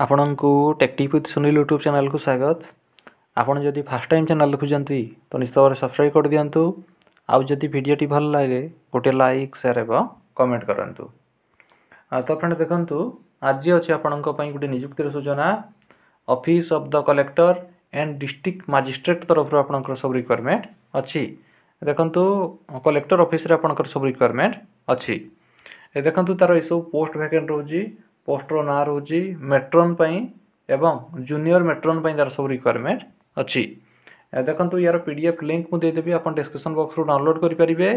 ଆପଣଙ୍କୁ ଟେକ୍ଟିଭ୍ with Sunil YouTube ଚ୍ୟାନେଲ୍କୁ ସ୍ୱାଗତ ଆପଣ ଯଦି ଫାର୍ଷ୍ଟ ଟାଇମ୍ ଚ୍ୟାନେଲ୍ ଦେଖୁଛନ୍ତି ତ ନିଶ୍ଚିତ ଭାବରେ ସବସ୍କ୍ରାଇବ୍ କରିଦିଅନ୍ତୁ ଆଉ ଯଦି ଭିଡ଼ିଓଟି ଭଲ ଲାଗେ ଗୋଟିଏ ଲାଇକ୍ ସେୟାର୍ ହେବ କମେଣ୍ଟ କରନ୍ତୁ ତ ଫ୍ରେଣ୍ଡ ଦେଖନ୍ତୁ ଆଜି ଅଛି ଆପଣଙ୍କ ପାଇଁ ଗୋଟିଏ ନିଯୁକ୍ତିର ସୂଚନା office of the collector and district magistrate ତରଫରୁ ଆପଣଙ୍କର ସବୁ ରିକ୍ୱାରମେଣ୍ଟ ଅଛି ଦେଖନ୍ତୁ କଲେକ୍ଟର ଅଫିସରେ ଆପଣଙ୍କର ସବୁ ରିକ୍ୱାରମେଣ୍ଟ ଅଛି ଦେଖନ୍ତୁ ତା'ର ଏସବୁ ପୋଷ୍ଟ ଭ୍ୟାକେଣ୍ଟ ରହୁଛି ପୋଷ୍ଟର ନାଁ ରହୁଛି ମେଟ୍ରନ୍ ପାଇଁ ଏବଂ ଜୁନିୟର ମେଟ୍ରନ୍ ପାଇଁ ତା'ର ସବୁ ରିକ୍ୱାରମେଣ୍ଟ ଅଛି ଦେଖନ୍ତୁ ୟାର ପି ଡି ଏଫ୍ ଲିଙ୍କ୍ ମୁଁ ଦେଇଦେବି ଆପଣ ଡିସ୍କ୍ରିପସନ୍ ବକ୍ସରୁ ଡାଉନଲୋଡ଼୍ କରିପାରିବେ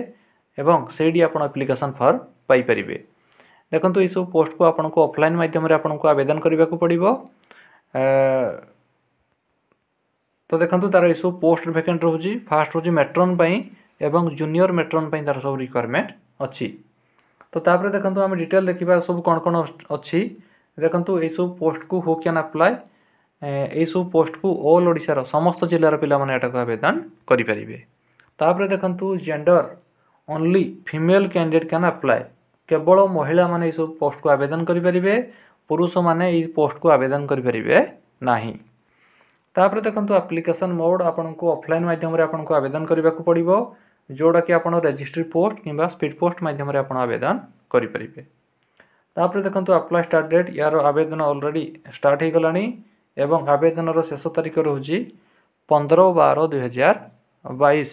ଏବଂ ସେଇଠି ଆପଣ ଆପ୍ଲିକେସନ୍ ଫର୍ମ ପାଇପାରିବେ ଦେଖନ୍ତୁ ଏହିସବୁ ପୋଷ୍ଟକୁ ଆପଣଙ୍କୁ ଅଫଲାଇନ୍ ମାଧ୍ୟମରେ ଆପଣଙ୍କୁ ଆବେଦନ କରିବାକୁ ପଡ଼ିବ ତ ଦେଖନ୍ତୁ ତା'ର ଏସବୁ ପୋଷ୍ଟ ଭେକେଣ୍ଟ ରହୁଛି ଫାର୍ଷ୍ଟ ରହୁଛି ମେଟ୍ରନ୍ ପାଇଁ ଏବଂ ଜୁନିୟର ମେଟ୍ରନ୍ ପାଇଁ ତା'ର ସବୁ ରିକ୍ୱାରମେଣ୍ଟ ଅଛି তো তাপরে দেখুন আমি ডিটেল দেখা সব কোণ কোণ অছি দেখুন এইসব পোস্টকু হু ক্যান আপ্লাই এইসব পোস্টকু অল ওড়িশার সমস্ত জেলার পিলামানে এটাকে আবেদন করে পারিবে তাপরে দেখুন gender only female candidate can apply কেবল মহিলা মানে এইসব পোস্টকু আবেদন করে পারিবে পুরুষ মানে এই পোস্টকু আবেদন করে পারিবে না তাপরে দেখুন আপ্লিকেসন মোড আপনার অফলাইন মাধ্যমে আপনার আবেদন করা পড়ব ଯେଉଁଟାକି ଆପଣ ରେଜିଷ୍ଟ୍ରି ପୋଷ୍ଟ କିମ୍ବା ସ୍ପିଡ଼ ପୋଷ୍ଟ ମାଧ୍ୟମରେ ଆପଣ ଆବେଦନ କରିପାରିବେ ତାପରେ ଦେଖନ୍ତୁ ଆପ୍ଲାଏ ଷ୍ଟାର୍ଟ ଡେଟ୍ ୟାର ଆବେଦନ ଅଲରେଡ଼ି ଷ୍ଟାର୍ଟ ହୋଇଗଲାଣି ଏବଂ ଆବେଦନର ଶେଷ ତାରିଖ ରହୁଛି ପନ୍ଦର ବାର ଦୁଇହଜାର ବାଇଶ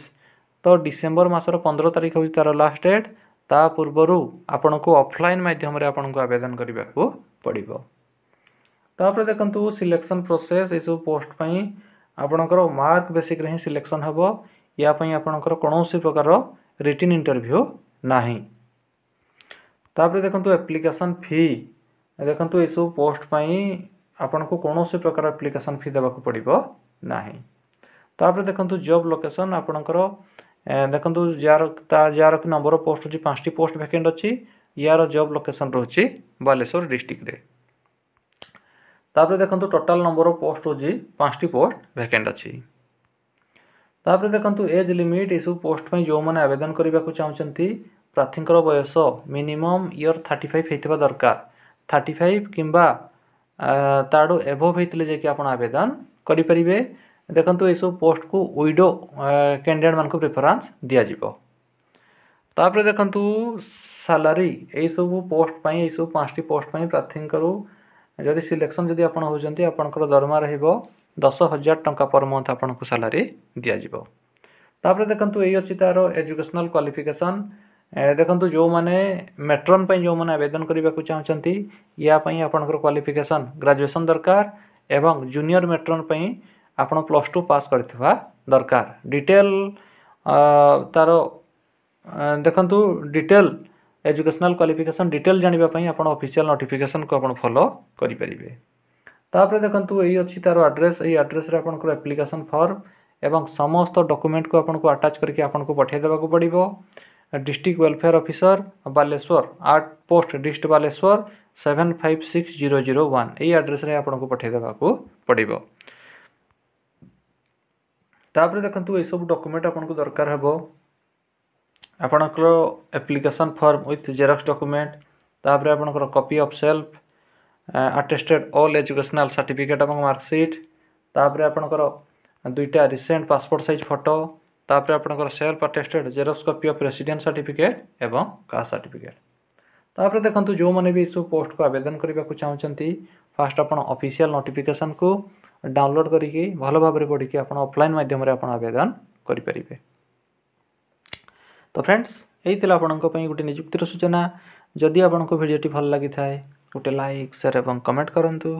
ତ ଡିସେମ୍ବର ମାସର ପନ୍ଦର ତାରିଖ ହେଉଛି ତା'ର ଲାଷ୍ଟ ଡେଟ୍ ତା ପୂର୍ବରୁ ଆପଣଙ୍କୁ ଅଫଲାଇନ୍ ମାଧ୍ୟମରେ ଆପଣଙ୍କୁ ଆବେଦନ କରିବାକୁ ପଡ଼ିବ ତାପରେ ଦେଖନ୍ତୁ ସିଲେକ୍ସନ୍ ପ୍ରୋସେସ୍ ଏସବୁ ପୋଷ୍ଟ ପାଇଁ ଆପଣଙ୍କର ମାର୍କ ବେସିକ୍ରେ ହିଁ ସିଲେକ୍ସନ୍ ହେବ ୟା ପାଇଁ ଆପଣଙ୍କର କୌଣସି ପ୍ରକାର ରିଟିନ୍ ଇଣ୍ଟରଭ୍ୟୁ ନାହିଁ ତାପରେ ଦେଖନ୍ତୁ ଆପ୍ଲିକେସନ୍ ଫି ଦେଖନ୍ତୁ ଏସବୁ ପୋଷ୍ଟ ପାଇଁ ଆପଣଙ୍କୁ କୌଣସି ପ୍ରକାର ଆପ୍ଲିକେସନ୍ ଫି ଦେବାକୁ ପଡ଼ିବ ନାହିଁ ତାପରେ ଦେଖନ୍ତୁ ଜବ୍ ଲୋକେସନ୍ ଆପଣଙ୍କର ଦେଖନ୍ତୁ ଯାହାର ତା ଯାହାର କି ନମ୍ବର ପୋଷ୍ଟ ହେଉଛି ପାଞ୍ଚଟି ପୋଷ୍ଟ ଭ୍ୟାକେଣ୍ଟ ଅଛି ইয়ার জব লোকেসন রয়েছে বালেশ্বর ডিস্ট্রিক্টে তাপরে দেখুন টোটাল নম্বর পোস্ট হচ্ছে পাঁচটি পোস্ট ভ্যাকেন্ট অছি तापर देखु एज लिमिट यू पोस्ट जो मैंने आवेदन करने को चाहते प्रार्थी बयस मिनिमम इयर थर्टी फाइव होता दरकार थर्टी फाइव किंवा एभव होते जैक आप आवेदन करेंगे देखो यू पोस्ट को विडो कैंडिडेट मान प्रिफरेन्स दिज्वर देखु सालरी यही सब पोस्ट यू पांच टी पोस्ट प्रार्थी जदि सिलेक्शन जब आप होती दरमा रहा ଦଶ ହଜାର ଟଙ୍କା ପର ମନ୍ଥ ଆପଣଙ୍କୁ ସାଲାରୀ ଦିଆଯିବ ତାପରେ ଦେଖନ୍ତୁ ଏଇ ଅଛି ତା'ର ଏଜୁକେସନାଲ୍ କ୍ୱାଲିଫିକେସନ୍ ଦେଖନ୍ତୁ ଯେଉଁମାନେ ମେଟ୍ରନ୍ ପାଇଁ ଯେଉଁମାନେ ଆବେଦନ କରିବାକୁ ଚାହୁଁଛନ୍ତି ୟା ପାଇଁ ଆପଣଙ୍କର କ୍ୱାଲିଫିକେସନ୍ ଗ୍ରାଜୁଏସନ୍ ଦରକାର ଏବଂ ଜୁନିୟର ମେଟ୍ରନ୍ ପାଇଁ ଆପଣ ପ୍ଲସ୍ ଟୁ ପାସ୍ କରିଥିବା ଦରକାର ଡିଟେଲ୍ ତା'ର ଦେଖନ୍ତୁ ଡିଟେଲ୍ ଏଜୁକେସନାଲ୍ କ୍ୱାଲିଫିକେସନ୍ ଡିଟେଲ୍ ଜାଣିବା ପାଇଁ ଆପଣ ଅଫିସିଆଲ୍ ନୋଟିଫିକେସନ୍କୁ ଆପଣ ଫଲୋ କରିପାରିବେ तापर देखो यही अच्छी तार आड्रेस यही आड्रेस आप्लिकेसन फर्म ए समस्त डकुमेंट को आपको आटाच करके आपको पठाई देवाक पड़ो district welfare officer Baleswar at post dist Baleswar seven five six zero zero one यही आड्रेस आपको पठाई देवाक पड़ो तापर देखु यह सब डकुमेंट आपको दरकार हे आपण application form with xerox document तापर आपण copy of self attested all educational certificate ଏବଂ ମାର୍କସିଟ୍ ତା'ପରେ ଆପଣଙ୍କର ଦୁଇଟା ରିସେଣ୍ଟ ପାସପୋର୍ଟ ସାଇଜ୍ ଫଟୋ ତା'ପରେ ଆପଣଙ୍କର self attested xerox copy of resident certificate ଏବଂ କାଷ୍ଟ ସାର୍ଟିଫିକେଟ୍ ତା'ପରେ ଦେଖନ୍ତୁ ଯେଉଁମାନେ ବି ଏସବୁ ପୋଷ୍ଟକୁ ଆବେଦନ କରିବାକୁ ଚାହୁଁଛନ୍ତି ଫାଷ୍ଟ ଆପଣ ଅଫିସିଆଲ୍ ନୋଟିଫିକେସନ୍କୁ ଡାଉନଲୋଡ଼୍ କରିକି ଭଲ ଭାବରେ ପଢ଼ିକି ଆପଣ ଅଫଲାଇନ୍ ମାଧ୍ୟମରେ ଆପଣ ଆବେଦନ କରିପାରିବେ ତ ଫ୍ରେଣ୍ଡସ୍ ଏଇ ଥିଲା ଆପଣଙ୍କ ପାଇଁ ଗୋଟେ ନିଯୁକ୍ତିର ସୂଚନା ଯଦି ଆପଣଙ୍କ ଭିଡ଼ିଓଟି ଭଲ ଲାଗିଥାଏ ଗୋଟେ ଲାଇକ୍ ସେୟାର୍ ଏବଂ କମେଣ୍ଟ କରନ୍ତୁ